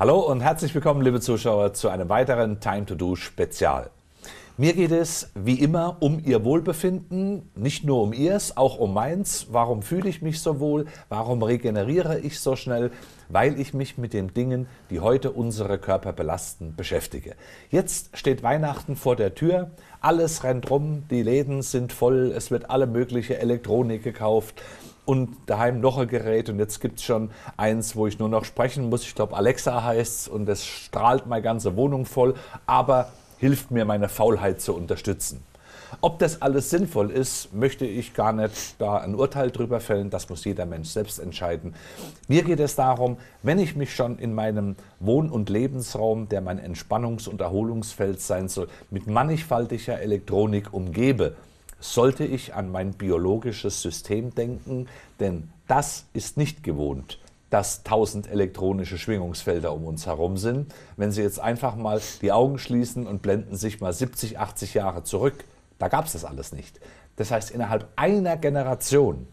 Hallo und herzlich willkommen, liebe Zuschauer, zu einem weiteren Time to Do Spezial. Mir geht es wie immer um Ihr Wohlbefinden, nicht nur um Ihres, auch um meins. Warum fühle ich mich so wohl? Warum regeneriere ich so schnell? Weil ich mich mit den Dingen, die heute unsere Körper belasten, beschäftige. Jetzt steht Weihnachten vor der Tür, alles rennt rum, die Läden sind voll, es wird alle mögliche Elektronik gekauft, und daheim noch ein Gerät und jetzt gibt es schon eins, wo ich nur noch sprechen muss. Ich glaube, Alexa heißt es und das strahlt meine ganze Wohnung voll, aber hilft mir, meine Faulheit zu unterstützen. Ob das alles sinnvoll ist, möchte ich gar nicht da ein Urteil drüber fällen. Das muss jeder Mensch selbst entscheiden. Mir geht es darum, wenn ich mich schon in meinem Wohn- und Lebensraum, der mein Entspannungs- und Erholungsfeld sein soll, mit mannigfaltiger Elektronik umgebe, sollte ich an mein biologisches System denken, denn das ist nicht gewohnt, dass tausend elektronische Schwingungsfelder um uns herum sind. Wenn Sie jetzt einfach mal die Augen schließen und blenden sich mal 70, 80 Jahre zurück, da gab es das alles nicht. Das heißt, innerhalb einer Generation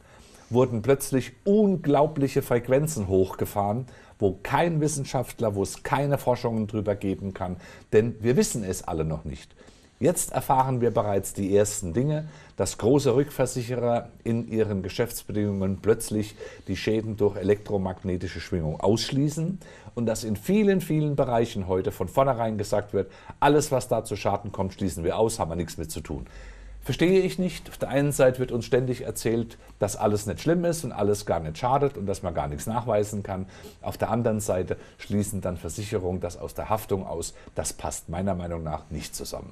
wurden plötzlich unglaubliche Frequenzen hochgefahren, wo kein Wissenschaftler, wo es keine Forschungen darüber geben kann, denn wir wissen es alle noch nicht. Jetzt erfahren wir bereits die ersten Dinge, dass große Rückversicherer in ihren Geschäftsbedingungen plötzlich die Schäden durch elektromagnetische Schwingung ausschließen und dass in vielen, vielen Bereichen heute von vornherein gesagt wird, alles, was da zu Schaden kommt, schließen wir aus, haben wir nichts mit zu tun verstehe ich nicht. Auf der einen Seite wird uns ständig erzählt, dass alles nicht schlimm ist und alles gar nicht schadet und dass man gar nichts nachweisen kann. Auf der anderen Seite schließen dann Versicherungen das aus der Haftung aus. Das passt meiner Meinung nach nicht zusammen.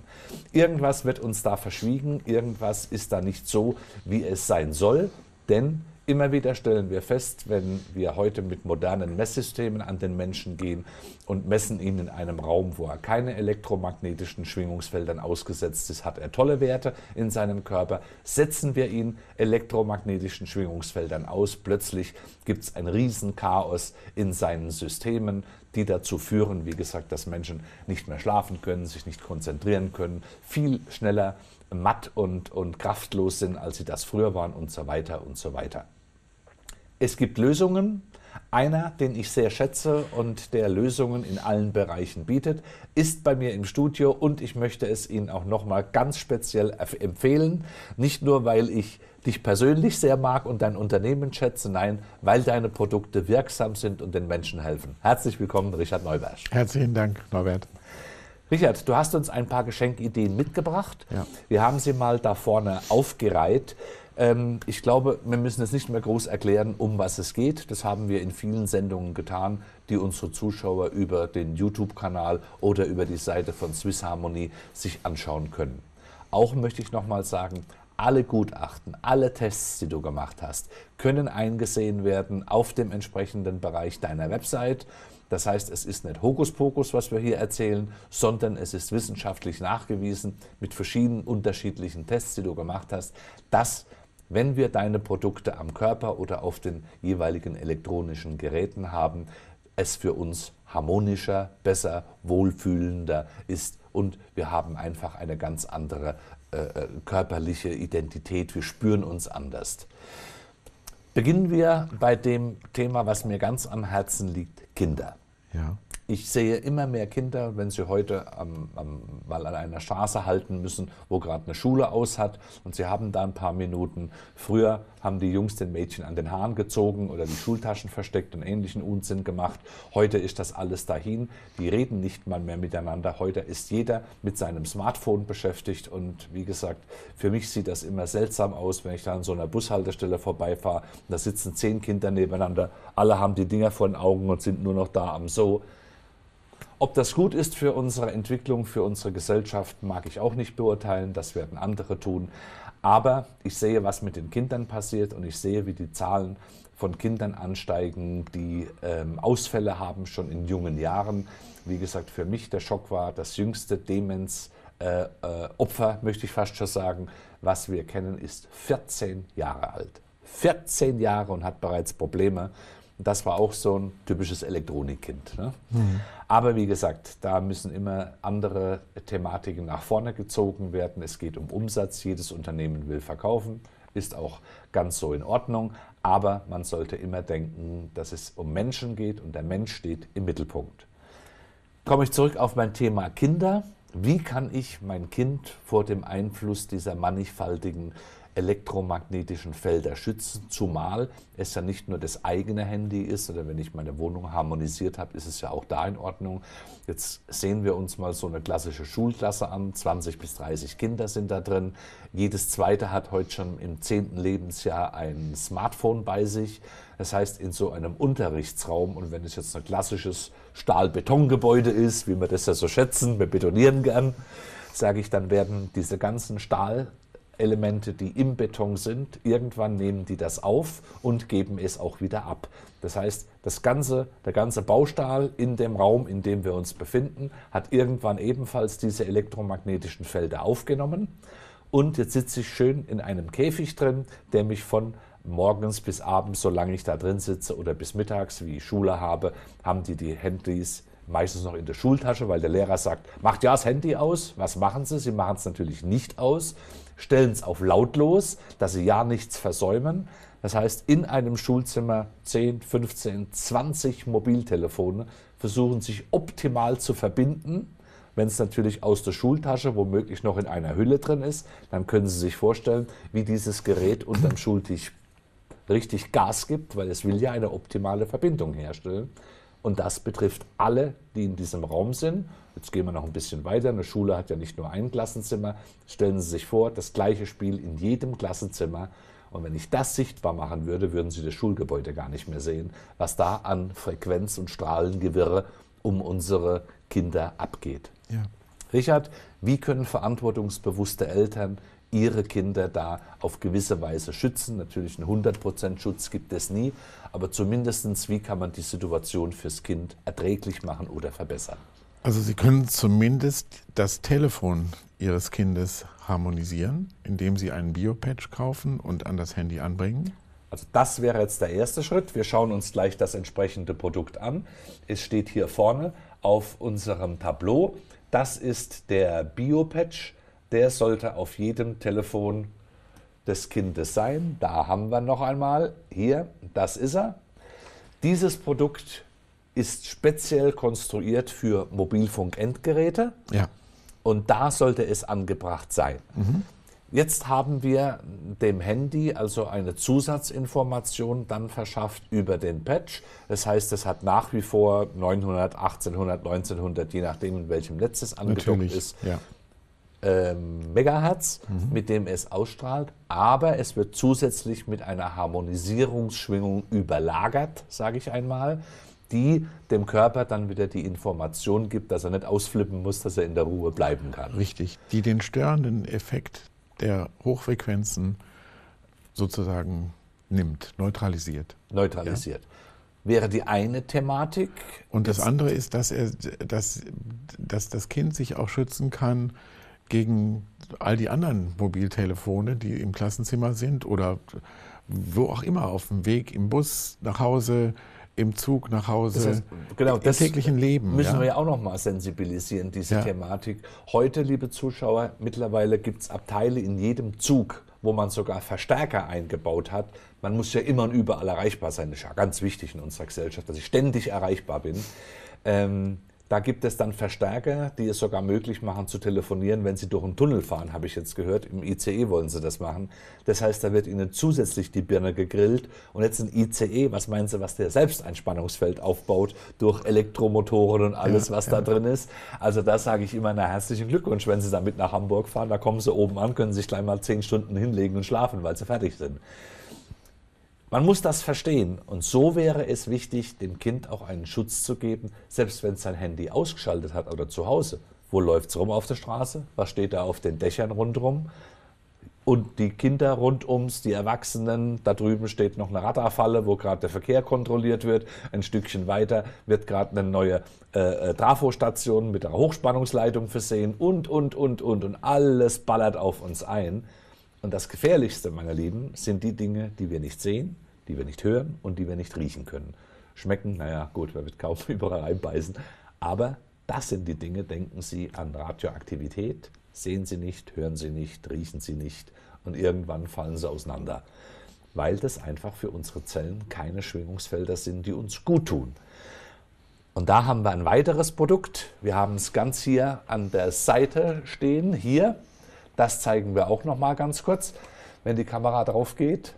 Irgendwas wird uns da verschwiegen, irgendwas ist da nicht so, wie es sein soll, denn Immer wieder stellen wir fest, wenn wir heute mit modernen Messsystemen an den Menschen gehen und messen ihn in einem Raum, wo er keine elektromagnetischen Schwingungsfeldern ausgesetzt ist, hat er tolle Werte in seinem Körper. Setzen wir ihn elektromagnetischen Schwingungsfeldern aus, plötzlich gibt es ein Riesenchaos in seinen Systemen, die dazu führen, wie gesagt, dass Menschen nicht mehr schlafen können, sich nicht konzentrieren können, viel schneller matt und, und kraftlos sind, als sie das früher waren und so weiter und so weiter es gibt Lösungen. Einer, den ich sehr schätze und der Lösungen in allen Bereichen bietet, ist bei mir im Studio und ich möchte es Ihnen auch nochmal ganz speziell empfehlen. Nicht nur, weil ich dich persönlich sehr mag und dein Unternehmen schätze, nein, weil deine Produkte wirksam sind und den Menschen helfen. Herzlich willkommen, Richard Neuberg. Herzlichen Dank, Norbert. Richard, du hast uns ein paar Geschenkideen mitgebracht. Ja. Wir haben sie mal da vorne aufgereiht. Ähm, ich glaube, wir müssen es nicht mehr groß erklären, um was es geht. Das haben wir in vielen Sendungen getan, die unsere Zuschauer über den YouTube-Kanal oder über die Seite von Swiss Harmony sich anschauen können. Auch möchte ich nochmal sagen, alle Gutachten, alle Tests, die du gemacht hast, können eingesehen werden auf dem entsprechenden Bereich deiner Website. Das heißt, es ist nicht Hokuspokus, was wir hier erzählen, sondern es ist wissenschaftlich nachgewiesen mit verschiedenen unterschiedlichen Tests, die du gemacht hast, dass wenn wir deine Produkte am Körper oder auf den jeweiligen elektronischen Geräten haben, es für uns harmonischer, besser, wohlfühlender ist und wir haben einfach eine ganz andere äh, äh körperliche Identität, wir spüren uns anders. Beginnen wir bei dem Thema, was mir ganz am Herzen liegt, Kinder. Ja. Ich sehe immer mehr Kinder, wenn sie heute am, am, mal an einer Straße halten müssen, wo gerade eine Schule aus hat und sie haben da ein paar Minuten. Früher haben die Jungs den Mädchen an den Haaren gezogen oder die Schultaschen versteckt und ähnlichen Unsinn gemacht. Heute ist das alles dahin. Die reden nicht mal mehr miteinander. Heute ist jeder mit seinem Smartphone beschäftigt und wie gesagt, für mich sieht das immer seltsam aus, wenn ich da an so einer Bushaltestelle vorbeifahre. Da sitzen zehn Kinder nebeneinander, alle haben die Dinger vor den Augen und sind nur noch da am So. Ob das gut ist für unsere Entwicklung, für unsere Gesellschaft, mag ich auch nicht beurteilen. Das werden andere tun. Aber ich sehe, was mit den Kindern passiert und ich sehe, wie die Zahlen von Kindern ansteigen, die ähm, Ausfälle haben schon in jungen Jahren. Wie gesagt, für mich der Schock war das jüngste Demenz. Äh, äh Opfer, möchte ich fast schon sagen, was wir kennen, ist 14 Jahre alt. 14 Jahre und hat bereits Probleme das war auch so ein typisches Elektronikkind. Ne? Mhm. Aber wie gesagt, da müssen immer andere Thematiken nach vorne gezogen werden. Es geht um Umsatz. Jedes Unternehmen will verkaufen. Ist auch ganz so in Ordnung. Aber man sollte immer denken, dass es um Menschen geht und der Mensch steht im Mittelpunkt. Komme ich zurück auf mein Thema Kinder. Wie kann ich mein Kind vor dem Einfluss dieser mannigfaltigen elektromagnetischen Felder schützen, zumal es ja nicht nur das eigene Handy ist oder wenn ich meine Wohnung harmonisiert habe, ist es ja auch da in Ordnung. Jetzt sehen wir uns mal so eine klassische Schulklasse an, 20 bis 30 Kinder sind da drin. Jedes zweite hat heute schon im zehnten Lebensjahr ein Smartphone bei sich. Das heißt, in so einem Unterrichtsraum, und wenn es jetzt ein klassisches Stahlbetongebäude ist, wie wir das ja so schätzen, wir betonieren gern, sage ich, dann werden diese ganzen Stahl- Elemente, die im Beton sind, irgendwann nehmen die das auf und geben es auch wieder ab. Das heißt, das ganze, der ganze Baustahl in dem Raum, in dem wir uns befinden, hat irgendwann ebenfalls diese elektromagnetischen Felder aufgenommen. Und jetzt sitze ich schön in einem Käfig drin, der mich von morgens bis abends, solange ich da drin sitze oder bis mittags, wie ich Schule habe, haben die die Handys meistens noch in der Schultasche, weil der Lehrer sagt, macht ja das Handy aus. Was machen sie? Sie machen es natürlich nicht aus stellen es auf lautlos, dass sie ja nichts versäumen. Das heißt, in einem Schulzimmer 10, 15, 20 Mobiltelefone versuchen sich optimal zu verbinden. Wenn es natürlich aus der Schultasche womöglich noch in einer Hülle drin ist, dann können Sie sich vorstellen, wie dieses Gerät unterm Schultisch richtig Gas gibt, weil es will ja eine optimale Verbindung herstellen. Und das betrifft alle, die in diesem Raum sind. Jetzt gehen wir noch ein bisschen weiter. Eine Schule hat ja nicht nur ein Klassenzimmer. Stellen Sie sich vor, das gleiche Spiel in jedem Klassenzimmer. Und wenn ich das sichtbar machen würde, würden Sie das Schulgebäude gar nicht mehr sehen, was da an Frequenz- und Strahlengewirre um unsere Kinder abgeht. Ja. Richard, wie können verantwortungsbewusste Eltern ihre Kinder da auf gewisse Weise schützen. Natürlich einen 100% Schutz gibt es nie, aber zumindestens wie kann man die Situation fürs Kind erträglich machen oder verbessern? Also Sie können zumindest das Telefon Ihres Kindes harmonisieren, indem Sie einen Biopatch kaufen und an das Handy anbringen. Also das wäre jetzt der erste Schritt. Wir schauen uns gleich das entsprechende Produkt an. Es steht hier vorne auf unserem Tableau. Das ist der Biopatch der sollte auf jedem Telefon des Kindes sein. Da haben wir noch einmal. Hier, das ist er. Dieses Produkt ist speziell konstruiert für Mobilfunkendgeräte. Ja. Und da sollte es angebracht sein. Mhm. Jetzt haben wir dem Handy also eine Zusatzinformation dann verschafft über den Patch. Das heißt, es hat nach wie vor 900, 1800, 1900, je nachdem, in welchem Netz es angedockt Natürlich, ist, ja. Ähm, Megahertz, mhm. mit dem es ausstrahlt, aber es wird zusätzlich mit einer Harmonisierungsschwingung überlagert, sage ich einmal, die dem Körper dann wieder die Information gibt, dass er nicht ausflippen muss, dass er in der Ruhe bleiben kann. Richtig, die den störenden Effekt der Hochfrequenzen sozusagen nimmt, neutralisiert. Neutralisiert. Ja? Wäre die eine Thematik. Und das andere ist, dass, er, dass, dass das Kind sich auch schützen kann gegen all die anderen Mobiltelefone, die im Klassenzimmer sind oder wo auch immer, auf dem Weg, im Bus, nach Hause, im Zug nach Hause, das heißt, genau, im das täglichen Leben. Müssen ja. wir ja auch nochmal sensibilisieren, diese ja. Thematik. Heute, liebe Zuschauer, mittlerweile gibt es Abteile in jedem Zug, wo man sogar Verstärker eingebaut hat. Man muss ja immer und überall erreichbar sein. Das ist ja ganz wichtig in unserer Gesellschaft, dass ich ständig erreichbar bin. Ähm, da gibt es dann Verstärker, die es sogar möglich machen zu telefonieren, wenn Sie durch einen Tunnel fahren, habe ich jetzt gehört. Im ICE wollen Sie das machen. Das heißt, da wird Ihnen zusätzlich die Birne gegrillt. Und jetzt ein ICE, was meinen Sie, was der selbst ein Spannungsfeld aufbaut durch Elektromotoren und alles, ja, was ja. da drin ist? Also da sage ich immer, na herzlichen Glückwunsch, wenn Sie damit nach Hamburg fahren. Da kommen Sie oben an, können sich gleich mal zehn Stunden hinlegen und schlafen, weil Sie fertig sind. Man muss das verstehen. Und so wäre es wichtig, dem Kind auch einen Schutz zu geben, selbst wenn es sein Handy ausgeschaltet hat oder zu Hause. Wo läuft es rum auf der Straße? Was steht da auf den Dächern rundherum? Und die Kinder rund ums, die Erwachsenen, da drüben steht noch eine Radarfalle, wo gerade der Verkehr kontrolliert wird. Ein Stückchen weiter wird gerade eine neue äh, äh, Trafostation mit einer Hochspannungsleitung versehen und, und, und, und. Und alles ballert auf uns ein. Und das Gefährlichste, meine Lieben, sind die Dinge, die wir nicht sehen, die wir nicht hören und die wir nicht riechen können. Schmecken, naja, gut, wer wird kaum überall reinbeißen. Aber das sind die Dinge, denken Sie an Radioaktivität, sehen Sie nicht, hören Sie nicht, riechen Sie nicht und irgendwann fallen Sie auseinander. Weil das einfach für unsere Zellen keine Schwingungsfelder sind, die uns gut tun. Und da haben wir ein weiteres Produkt. Wir haben es ganz hier an der Seite stehen, hier das zeigen wir auch noch mal ganz kurz. Wenn die Kamera drauf geht,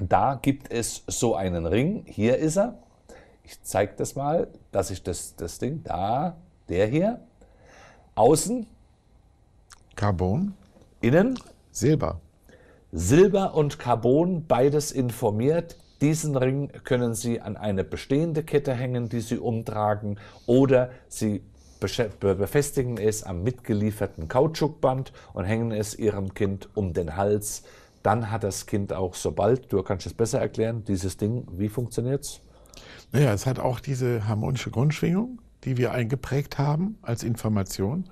da gibt es so einen Ring. Hier ist er. Ich zeige das mal. dass ich das, das Ding. Da, der hier. Außen. Carbon. Innen. Silber. Silber und Carbon, beides informiert. Diesen Ring können Sie an eine bestehende Kette hängen, die Sie umtragen, oder Sie befestigen es am mitgelieferten Kautschukband und hängen es ihrem Kind um den Hals. Dann hat das Kind auch, sobald, du kannst es besser erklären, dieses Ding, wie funktioniert es? Naja, es hat auch diese harmonische Grundschwingung, die wir eingeprägt haben als Information.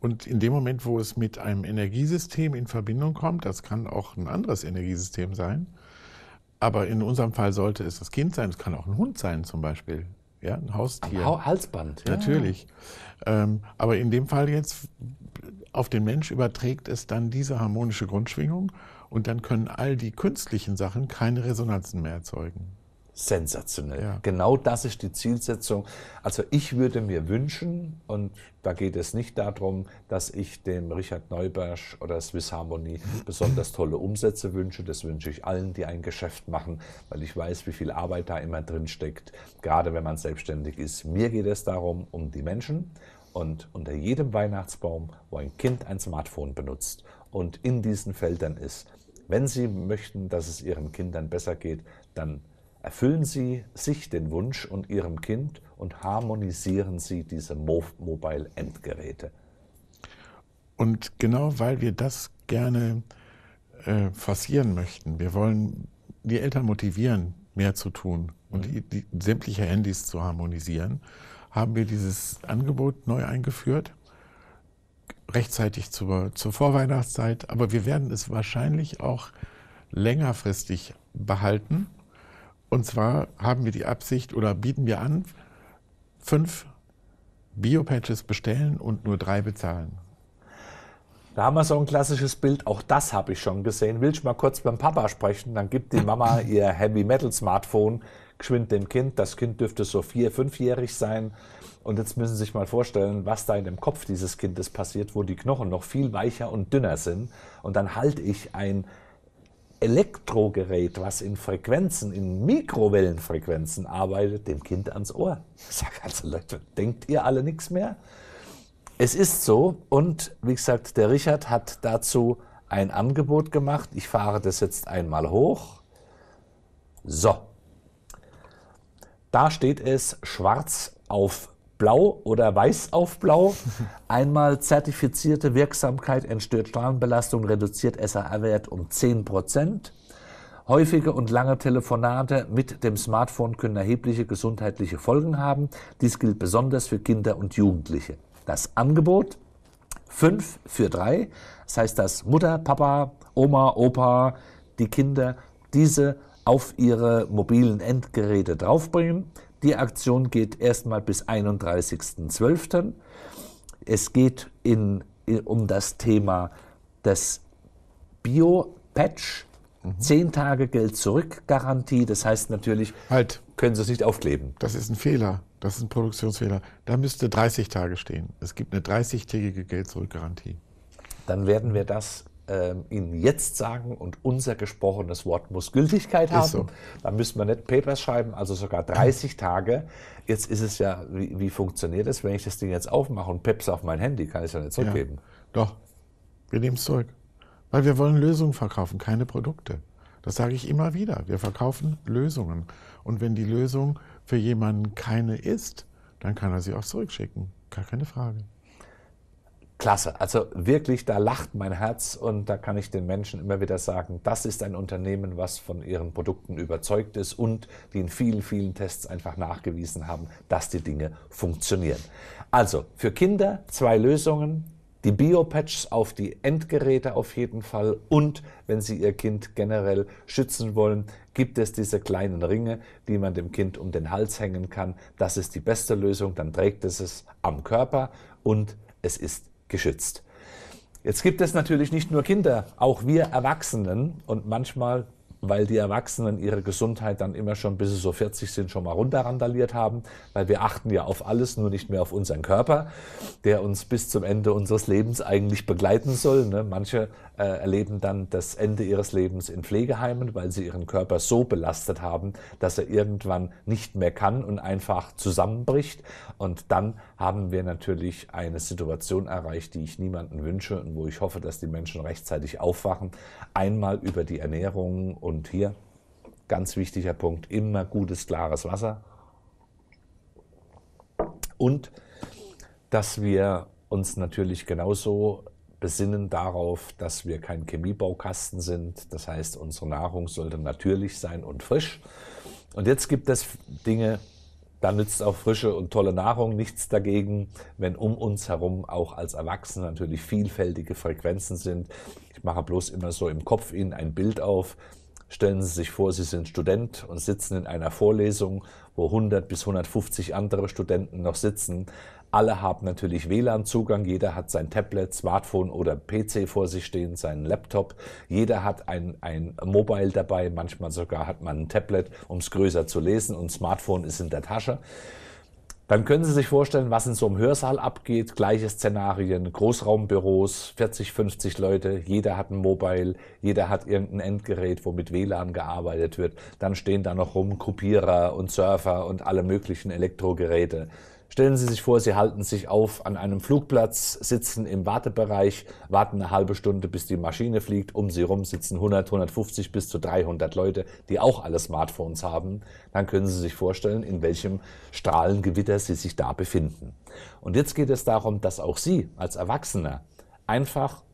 Und in dem Moment, wo es mit einem Energiesystem in Verbindung kommt, das kann auch ein anderes Energiesystem sein, aber in unserem Fall sollte es das Kind sein, es kann auch ein Hund sein zum Beispiel, ja, ein Haustier. Ha Halsband. Ja. Natürlich. Ähm, aber in dem Fall jetzt auf den Mensch überträgt es dann diese harmonische Grundschwingung und dann können all die künstlichen Sachen keine Resonanzen mehr erzeugen sensationell. Ja. Genau das ist die Zielsetzung. Also ich würde mir wünschen, und da geht es nicht darum, dass ich dem Richard Neubersch oder Swiss Harmony besonders tolle Umsätze wünsche. Das wünsche ich allen, die ein Geschäft machen, weil ich weiß, wie viel Arbeit da immer drin steckt, gerade wenn man selbstständig ist. Mir geht es darum, um die Menschen. Und unter jedem Weihnachtsbaum, wo ein Kind ein Smartphone benutzt und in diesen Feldern ist, wenn Sie möchten, dass es Ihren Kindern besser geht, dann Erfüllen Sie sich den Wunsch und Ihrem Kind und harmonisieren Sie diese Mo Mobile Endgeräte. Und genau weil wir das gerne äh, forcieren möchten, wir wollen die Eltern motivieren, mehr zu tun und mhm. die, die, sämtliche Handys zu harmonisieren, haben wir dieses Angebot neu eingeführt, rechtzeitig zur, zur Vorweihnachtszeit. Aber wir werden es wahrscheinlich auch längerfristig behalten und zwar haben wir die Absicht oder bieten wir an, fünf Biopatches bestellen und nur drei bezahlen. Da haben wir so ein klassisches Bild, auch das habe ich schon gesehen. Willst du mal kurz beim Papa sprechen, dann gibt die Mama ihr Heavy Metal Smartphone geschwind dem Kind. Das Kind dürfte so vier, fünfjährig sein. Und jetzt müssen Sie sich mal vorstellen, was da in dem Kopf dieses Kindes passiert, wo die Knochen noch viel weicher und dünner sind. Und dann halte ich ein Elektrogerät, was in Frequenzen, in Mikrowellenfrequenzen arbeitet, dem Kind ans Ohr. Ich sage also Leute, denkt ihr alle nichts mehr? Es ist so und wie gesagt, der Richard hat dazu ein Angebot gemacht. Ich fahre das jetzt einmal hoch. So. Da steht es schwarz auf blau oder weiß auf blau. Einmal zertifizierte Wirksamkeit entstört Strahlenbelastung, reduziert SAR-Wert um 10 Prozent. Häufige und lange Telefonate mit dem Smartphone können erhebliche gesundheitliche Folgen haben. Dies gilt besonders für Kinder und Jugendliche. Das Angebot 5 für 3, das heißt, dass Mutter, Papa, Oma, Opa, die Kinder diese auf ihre mobilen Endgeräte draufbringen. Die Aktion geht erstmal bis 31.12. Es geht in, in, um das Thema des Bio-Patch, mhm. Tage Geld zurück Garantie. Das heißt natürlich, halt. können Sie es nicht aufkleben. Das ist ein Fehler. Das ist ein Produktionsfehler. Da müsste 30 Tage stehen. Es gibt eine 30-tägige Geld zurück Garantie. Dann werden wir das äh, Ihnen jetzt sagen und unser gesprochenes Wort muss Gültigkeit haben. So. Dann müssen wir nicht Papers schreiben, also sogar 30 Tage. Jetzt ist es ja, wie, wie funktioniert das, wenn ich das Ding jetzt aufmache und Peps auf mein Handy, kann ich es ja nicht zurückgeben. Ja, doch, wir nehmen es zurück. Weil wir wollen Lösungen verkaufen, keine Produkte. Das sage ich immer wieder. Wir verkaufen Lösungen. Und wenn die Lösung für jemanden keine ist, dann kann er sie auch zurückschicken. Gar keine Frage klasse. Also wirklich, da lacht mein Herz und da kann ich den Menschen immer wieder sagen, das ist ein Unternehmen, was von ihren Produkten überzeugt ist und die in vielen, vielen Tests einfach nachgewiesen haben, dass die Dinge funktionieren. Also für Kinder zwei Lösungen. Die Biopatchs auf die Endgeräte auf jeden Fall und wenn Sie Ihr Kind generell schützen wollen, gibt es diese kleinen Ringe, die man dem Kind um den Hals hängen kann. Das ist die beste Lösung, dann trägt es es am Körper und es ist geschützt. Jetzt gibt es natürlich nicht nur Kinder, auch wir Erwachsenen und manchmal, weil die Erwachsenen ihre Gesundheit dann immer schon, bis sie so 40 sind, schon mal runterrandaliert haben, weil wir achten ja auf alles, nur nicht mehr auf unseren Körper, der uns bis zum Ende unseres Lebens eigentlich begleiten soll. Ne? Manche äh, erleben dann das Ende ihres Lebens in Pflegeheimen, weil sie ihren Körper so belastet haben, dass er irgendwann nicht mehr kann und einfach zusammenbricht. Und dann haben wir natürlich eine Situation erreicht, die ich niemanden wünsche und wo ich hoffe, dass die Menschen rechtzeitig aufwachen. Einmal über die Ernährung und hier ganz wichtiger Punkt, immer gutes, klares Wasser. Und dass wir uns natürlich genauso besinnen darauf, dass wir kein Chemiebaukasten sind. Das heißt, unsere Nahrung sollte natürlich sein und frisch. Und jetzt gibt es Dinge, da nützt auch frische und tolle Nahrung nichts dagegen, wenn um uns herum auch als Erwachsene natürlich vielfältige Frequenzen sind. Ich mache bloß immer so im Kopf Ihnen ein Bild auf. Stellen Sie sich vor, Sie sind Student und sitzen in einer Vorlesung wo 100 bis 150 andere Studenten noch sitzen. Alle haben natürlich WLAN-Zugang, jeder hat sein Tablet, Smartphone oder PC vor sich stehen, seinen Laptop. Jeder hat ein, ein Mobile dabei, manchmal sogar hat man ein Tablet, um es größer zu lesen und Smartphone ist in der Tasche dann können Sie sich vorstellen, was in so einem Hörsaal abgeht. Gleiche Szenarien, Großraumbüros, 40, 50 Leute, jeder hat ein Mobile, jeder hat irgendein Endgerät, wo mit WLAN gearbeitet wird. Dann stehen da noch rum Kopierer und Surfer und alle möglichen Elektrogeräte. Stellen Sie sich vor, Sie halten sich auf an einem Flugplatz, sitzen im Wartebereich, warten eine halbe Stunde, bis die Maschine fliegt. Um Sie rum sitzen 100, 150 bis zu 300 Leute, die auch alle Smartphones haben. Dann können Sie sich vorstellen, in welchem Strahlengewitter Sie sich da befinden. Und jetzt geht es darum, dass auch Sie als Erwachsener einfach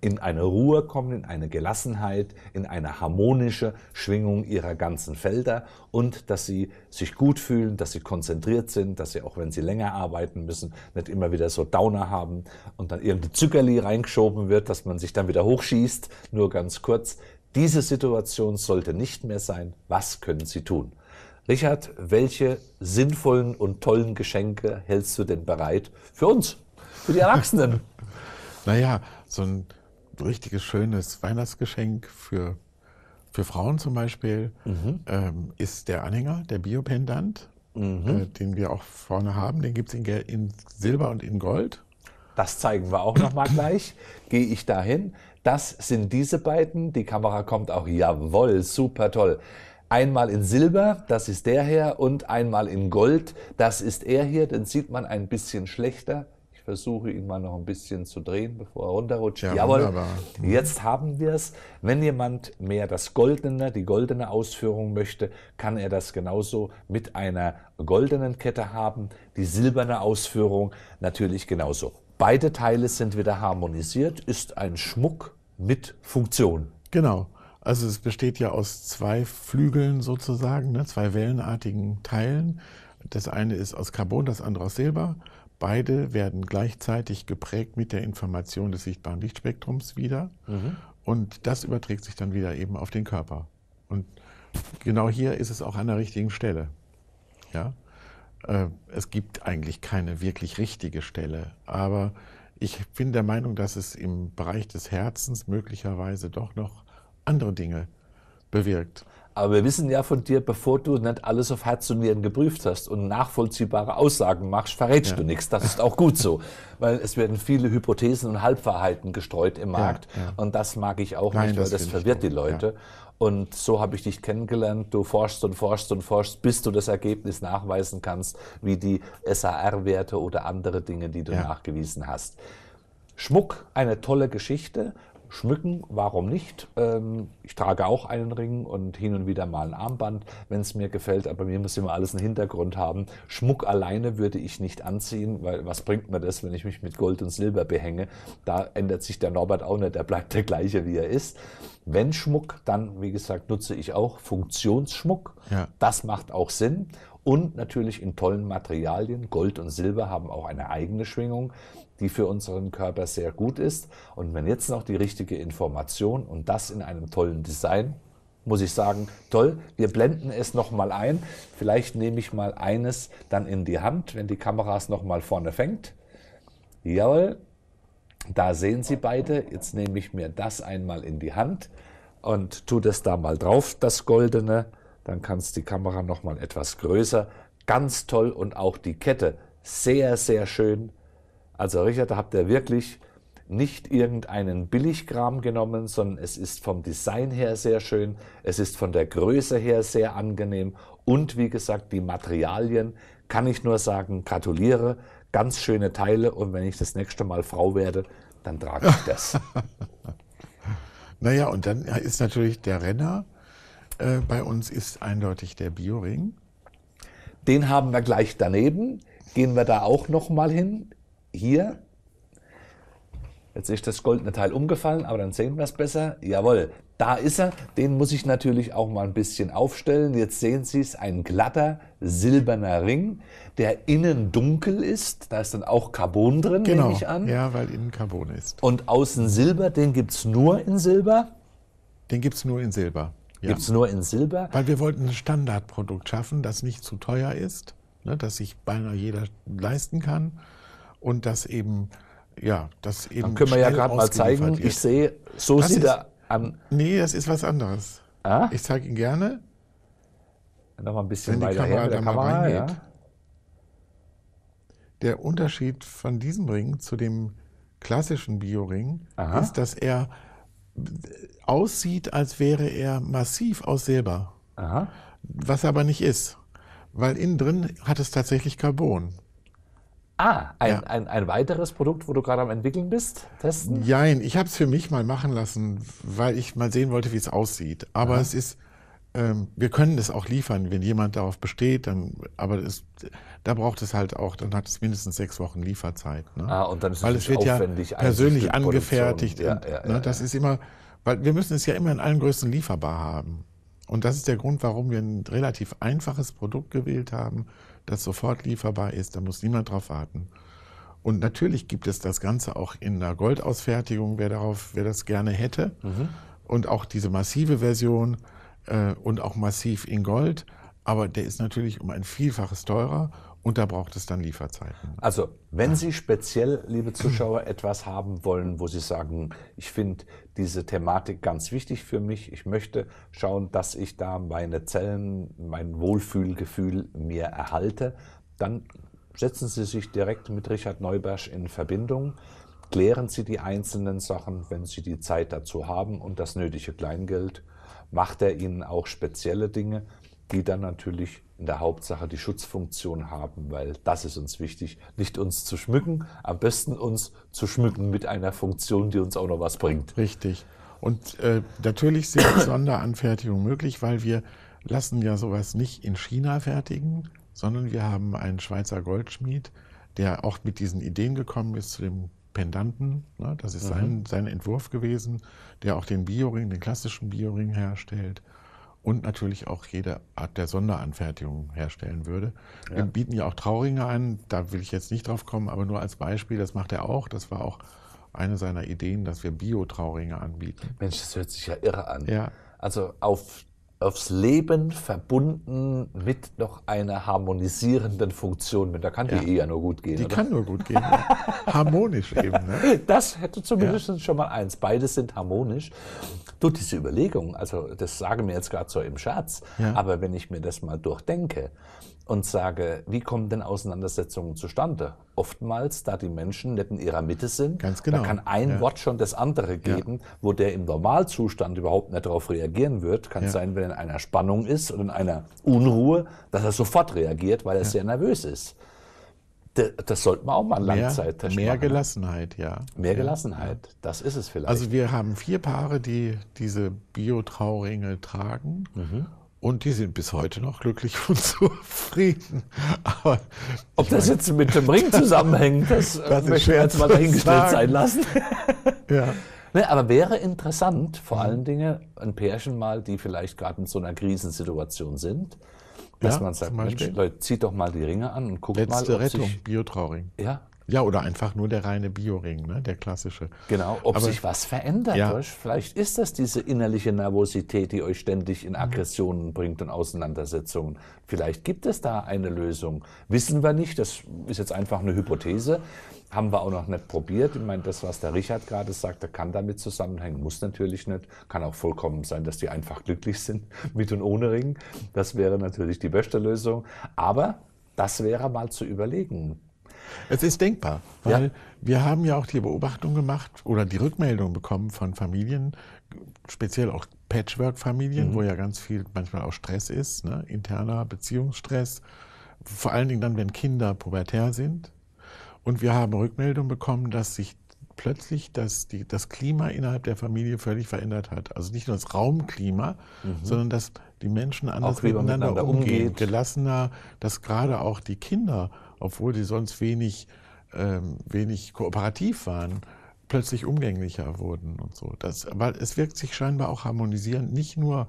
in eine Ruhe kommen, in eine Gelassenheit, in eine harmonische Schwingung ihrer ganzen Felder und dass sie sich gut fühlen, dass sie konzentriert sind, dass sie auch wenn sie länger arbeiten müssen, nicht immer wieder so Downer haben und dann irgendein Zückerli reingeschoben wird, dass man sich dann wieder hochschießt. Nur ganz kurz, diese Situation sollte nicht mehr sein. Was können Sie tun? Richard, welche sinnvollen und tollen Geschenke hältst du denn bereit für uns, für die Erwachsenen? naja, so ein richtiges schönes Weihnachtsgeschenk für, für Frauen zum Beispiel mhm. ähm, ist der Anhänger, der Biopendant, mhm. äh, den wir auch vorne haben. Den gibt es in, in, Silber und in Gold. Das zeigen wir auch nochmal gleich. Gehe ich dahin. Das sind diese beiden. Die Kamera kommt auch. Jawohl, super toll. Einmal in Silber, das ist der hier, und einmal in Gold, das ist er hier. Den sieht man ein bisschen schlechter versuche ihn mal noch ein bisschen zu drehen, bevor er runterrutscht. Ja, Jawohl, wunderbar. Mhm. jetzt haben wir es. Wenn jemand mehr das Goldene, die goldene Ausführung möchte, kann er das genauso mit einer goldenen Kette haben. Die silberne Ausführung natürlich genauso. Beide Teile sind wieder harmonisiert, ist ein Schmuck mit Funktion. Genau. Also es besteht ja aus zwei Flügeln sozusagen, ne, zwei wellenartigen Teilen. Das eine ist aus Carbon, das andere aus Silber. Beide werden gleichzeitig geprägt mit der Information des sichtbaren Lichtspektrums wieder. Mhm. Und das überträgt sich dann wieder eben auf den Körper. Und genau hier ist es auch an der richtigen Stelle. Ja? Äh, es gibt eigentlich keine wirklich richtige Stelle, aber ich bin der Meinung, dass es im Bereich des Herzens möglicherweise doch noch andere Dinge bewirkt. Aber wir wissen ja von dir, bevor du nicht alles auf Herz und Nieren geprüft hast und nachvollziehbare Aussagen machst, verrätst ja. du nichts. Das ist auch gut so, weil es werden viele Hypothesen und Halbwahrheiten gestreut im Markt. Ja, ja. Und das mag ich auch Nein, nicht, weil das, das verwirrt die Leute. Und so habe ich dich kennengelernt. Du forschst und forschst und forschst, bis du das Ergebnis nachweisen kannst, wie die SAR-Werte oder andere Dinge, die du nachgewiesen hast. Schmuck, eine tolle Geschichte. Schmücken, warum nicht? Ähm, ich trage auch einen Ring und hin und wieder mal ein Armband, wenn es mir gefällt, aber mir muss immer alles einen Hintergrund haben. Schmuck alleine würde ich nicht anziehen, weil was bringt mir das, wenn ich mich mit Gold und Silber behänge? Da ändert sich der Norbert auch nicht, der bleibt der gleiche, wie er ist. Wenn Schmuck, dann, wie gesagt, nutze ich auch Funktionsschmuck. Ja. Das macht auch Sinn und natürlich in tollen Materialien. Gold und Silber haben auch eine eigene Schwingung die für unseren Körper sehr gut ist. Und wenn jetzt noch die richtige Information und das in einem tollen Design, muss ich sagen, toll, wir blenden es nochmal ein. Vielleicht nehme ich mal eines dann in die Hand, wenn die Kamera es nochmal vorne fängt. Jawohl, da sehen Sie beide. Jetzt nehme ich mir das einmal in die Hand und tue das da mal drauf, das Goldene. Dann kann es die Kamera nochmal etwas größer. Ganz toll und auch die Kette sehr, sehr schön. Also Richard, da habt ihr wirklich nicht irgendeinen Billigkram genommen, sondern es ist vom Design her sehr schön, es ist von der Größe her sehr angenehm und wie gesagt, die Materialien kann ich nur sagen, gratuliere, ganz schöne Teile und wenn ich das nächste Mal Frau werde, dann trage ich das. naja, und dann ist natürlich der Renner, äh, bei uns ist eindeutig der Bioring. Den haben wir gleich daneben, gehen wir da auch nochmal hin hier, jetzt ist das goldene Teil umgefallen, aber dann sehen wir es besser. Jawohl, da ist er. Den muss ich natürlich auch mal ein bisschen aufstellen. Jetzt sehen Sie es, ein glatter silberner Ring, der innen dunkel ist. Da ist dann auch Carbon drin, genau. nehme ich an. Ja, weil innen Carbon ist. Und außen Silber, den gibt es nur in Silber? Den gibt es nur in Silber. Ja. Gibt es nur in Silber? Weil wir wollten ein Standardprodukt schaffen, das nicht zu teuer ist, ne, das sich beinahe jeder leisten kann und das eben, ja, das eben. Dann können wir ja gerade mal zeigen. Wird. Ich sehe, so das sieht ist, er an. Nee, das ist was anderes. Ah? Ich zeige ihn gerne. Noch mal ein bisschen Wenn die weiter Kamera her, da mal Kamera, reingeht. Ja. Der Unterschied von diesem Ring zu dem klassischen Bioring Aha. ist, dass er aussieht, als wäre er massiv aus Silber. Aha. Was aber nicht ist. Weil innen drin hat es tatsächlich Carbon. Ah, ein, ja. ein, ein, weiteres Produkt, wo du gerade am entwickeln bist? Testen? Nein, ich habe es für mich mal machen lassen, weil ich mal sehen wollte, wie es aussieht. Aber ja. es ist, ähm, wir können es auch liefern, wenn jemand darauf besteht, dann, aber es, da braucht es halt auch, dann hat es mindestens sechs Wochen Lieferzeit. Ne? Ah, und dann ist weil es wird ja persönlich angefertigt. Ja, und, ne, das ist immer, weil wir müssen es ja immer in allen Größen lieferbar haben. Und das ist der Grund, warum wir ein relativ einfaches Produkt gewählt haben das sofort lieferbar ist. Da muss niemand drauf warten. Und natürlich gibt es das Ganze auch in der Goldausfertigung, wer, darauf, wer das gerne hätte. Mhm. Und auch diese massive Version äh, und auch massiv in Gold. Aber der ist natürlich um ein Vielfaches teurer und da braucht es dann Lieferzeiten. Also, wenn Sie speziell, liebe Zuschauer, etwas haben wollen, wo Sie sagen, ich finde diese Thematik ganz wichtig für mich, ich möchte schauen, dass ich da meine Zellen, mein Wohlfühlgefühl mir erhalte, dann setzen Sie sich direkt mit Richard Neubersch in Verbindung. Klären Sie die einzelnen Sachen, wenn Sie die Zeit dazu haben und das nötige Kleingeld. Macht er Ihnen auch spezielle Dinge, die dann natürlich in der Hauptsache die Schutzfunktion haben, weil das ist uns wichtig, nicht uns zu schmücken, am besten uns zu schmücken mit einer Funktion, die uns auch noch was bringt. Richtig. Und äh, natürlich sind Sonderanfertigungen möglich, weil wir lassen ja sowas nicht in China fertigen, sondern wir haben einen Schweizer Goldschmied, der auch mit diesen Ideen gekommen ist zu dem Pendanten. Ne? Das ist mhm. sein, sein Entwurf gewesen, der auch den Bioring, den klassischen Bioring herstellt und natürlich auch jede Art der Sonderanfertigung herstellen würde. Ja. Wir bieten ja auch Trauringe an, da will ich jetzt nicht drauf kommen, aber nur als Beispiel, das macht er auch, das war auch eine seiner Ideen, dass wir Bio-Trauringe anbieten. Mensch, das hört sich ja irre an. Ja. Also auf aufs Leben verbunden mit noch einer harmonisierenden Funktion Da kann ja. die eh ja nur gut gehen. Die oder? kann nur gut gehen. Ne? harmonisch eben. Ne? Das hätte zumindest ja. schon mal eins. Beide sind harmonisch. Du, diese Überlegung, also das sage mir jetzt gerade so im Scherz, ja. aber wenn ich mir das mal durchdenke, und sage, wie kommen denn Auseinandersetzungen zustande? Oftmals, da die Menschen nicht in ihrer Mitte sind, Ganz genau. da kann ein ja. Wort schon das andere geben, ja. wo der im Normalzustand überhaupt nicht darauf reagieren wird. Kann ja. sein, wenn er in einer Spannung ist oder in einer Unruhe, dass er sofort reagiert, weil er sehr nervös ist. Das, das sollte man auch mal Langzeit Mehr, mehr Gelassenheit, ja. Mehr Gelassenheit, das ist es vielleicht. Also wir haben vier Paare, die diese Bio-Trauringe tragen. Mhm. Und die sind bis heute noch glücklich und zufrieden. Aber Ob das meine, jetzt mit dem Ring zusammenhängt, das, das möchte ich jetzt mal dahingestellt sagen. sein lassen. Ja. Ne, aber wäre interessant, vor mhm. allen Dingen ein Pärchen mal, die vielleicht gerade in so einer Krisensituation sind, dass ja, man sagt, Mensch, Leute, zieht doch mal die Ringe an und guckt Letzte mal. Letzte Rettung, Biotrauring. Ja, ja, oder einfach nur der reine Bioring, ne? der klassische. Genau, ob Aber, sich was verändert. Ja. Vielleicht ist das diese innerliche Nervosität, die euch ständig in Aggressionen bringt und Auseinandersetzungen. Vielleicht gibt es da eine Lösung. Wissen wir nicht, das ist jetzt einfach eine Hypothese. Haben wir auch noch nicht probiert. Ich meine, das, was der Richard gerade sagte, kann damit zusammenhängen, muss natürlich nicht. Kann auch vollkommen sein, dass die einfach glücklich sind, mit und ohne Ring. Das wäre natürlich die beste Lösung. Aber das wäre mal zu überlegen. Es ist denkbar, weil ja. wir haben ja auch die Beobachtung gemacht oder die Rückmeldung bekommen von Familien, speziell auch Patchwork-Familien, mhm. wo ja ganz viel manchmal auch Stress ist, ne? interner Beziehungsstress, vor allen Dingen dann, wenn Kinder pubertär sind. Und wir haben Rückmeldung bekommen, dass sich plötzlich das, die, das Klima innerhalb der Familie völlig verändert hat. Also nicht nur das Raumklima, mhm. sondern dass die Menschen anders miteinander, miteinander umgehen, umgeht. gelassener, dass gerade auch die Kinder, obwohl sie sonst wenig, ähm, wenig kooperativ waren, plötzlich umgänglicher wurden und so. Das, aber es wirkt sich scheinbar auch harmonisierend, nicht nur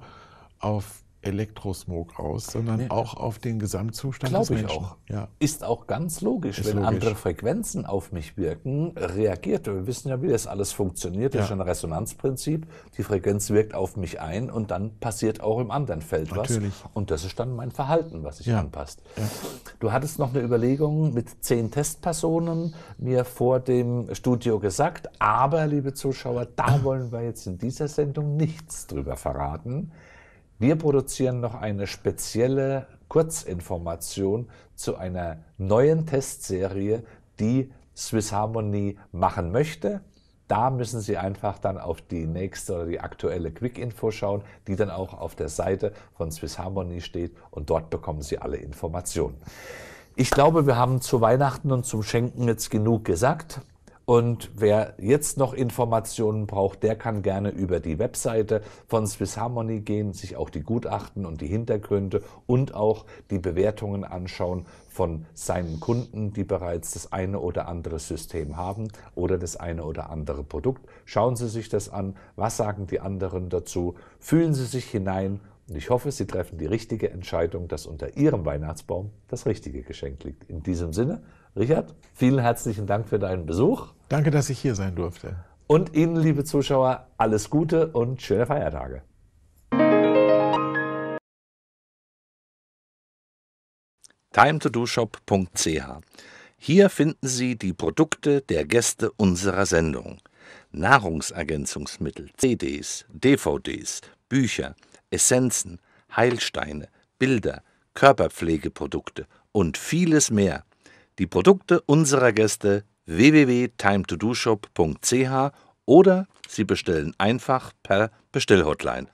auf Elektrosmog aus, sondern ja. auch auf den Gesamtzustand Glaube des Menschen. Ich auch. Ja. Ist auch ganz logisch, ist wenn logisch. andere Frequenzen auf mich wirken, reagiert. Wir wissen ja, wie das alles funktioniert. Das ist ein Resonanzprinzip. Die Frequenz wirkt auf mich ein und dann passiert auch im anderen Feld Natürlich. was. Und das ist dann mein Verhalten, was sich ja. anpasst. Du hattest noch eine Überlegung mit zehn Testpersonen mir vor dem Studio gesagt, aber liebe Zuschauer, da wollen wir jetzt in dieser Sendung nichts drüber verraten. Wir produzieren noch eine spezielle Kurzinformation zu einer neuen Testserie, die Swiss Harmony machen möchte. Da müssen Sie einfach dann auf die nächste oder die aktuelle Quick-Info schauen, die dann auch auf der Seite von Swiss Harmony steht und dort bekommen Sie alle Informationen. Ich glaube, wir haben zu Weihnachten und zum Schenken jetzt genug gesagt. Und wer jetzt noch Informationen braucht, der kann gerne über die Webseite von Swiss Harmony gehen, sich auch die Gutachten und die Hintergründe und auch die Bewertungen anschauen von seinen Kunden, die bereits das eine oder andere System haben oder das eine oder andere Produkt. Schauen Sie sich das an. Was sagen die anderen dazu? Fühlen Sie sich hinein. Und ich hoffe, Sie treffen die richtige Entscheidung, dass unter Ihrem Weihnachtsbaum das richtige Geschenk liegt. In diesem Sinne, Richard, vielen herzlichen Dank für deinen Besuch. Danke, dass ich hier sein durfte. Und Ihnen, liebe Zuschauer, alles Gute und schöne Feiertage. timetodoshop.ch. Hier finden Sie die Produkte der Gäste unserer Sendung. Nahrungsergänzungsmittel, CDs, DVDs, Bücher, Essenzen, Heilsteine, Bilder, Körperpflegeprodukte und vieles mehr – die Produkte unserer Gäste www.timetodoshop.ch oder Sie bestellen einfach per Bestellhotline.